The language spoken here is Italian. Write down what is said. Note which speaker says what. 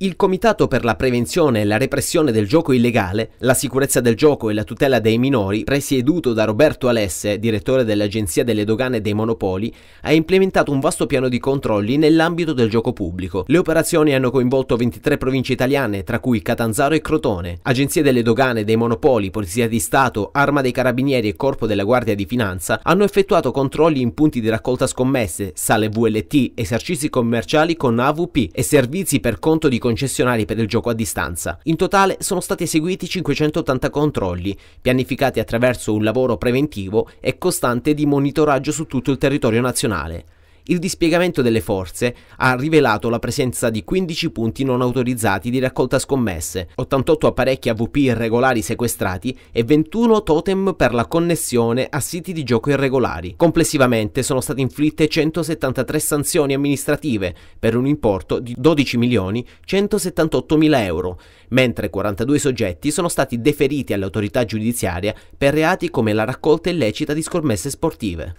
Speaker 1: Il Comitato per la prevenzione e la repressione del gioco illegale, la sicurezza del gioco e la tutela dei minori, presieduto da Roberto Alesse, direttore dell'Agenzia delle Dogane e dei Monopoli, ha implementato un vasto piano di controlli nell'ambito del gioco pubblico. Le operazioni hanno coinvolto 23 province italiane, tra cui Catanzaro e Crotone. Agenzie delle Dogane, dei Monopoli, Polizia di Stato, Arma dei Carabinieri e Corpo della Guardia di Finanza hanno effettuato controlli in punti di raccolta scommesse, sale VLT, esercizi commerciali con AVP e servizi per conto di concessionari per il gioco a distanza. In totale sono stati eseguiti 580 controlli, pianificati attraverso un lavoro preventivo e costante di monitoraggio su tutto il territorio nazionale. Il dispiegamento delle forze ha rivelato la presenza di 15 punti non autorizzati di raccolta scommesse, 88 apparecchi AVP irregolari sequestrati e 21 totem per la connessione a siti di gioco irregolari. Complessivamente sono state inflitte 173 sanzioni amministrative per un importo di 12.178.000 euro, mentre 42 soggetti sono stati deferiti all'autorità giudiziaria per reati come la raccolta illecita di scommesse sportive.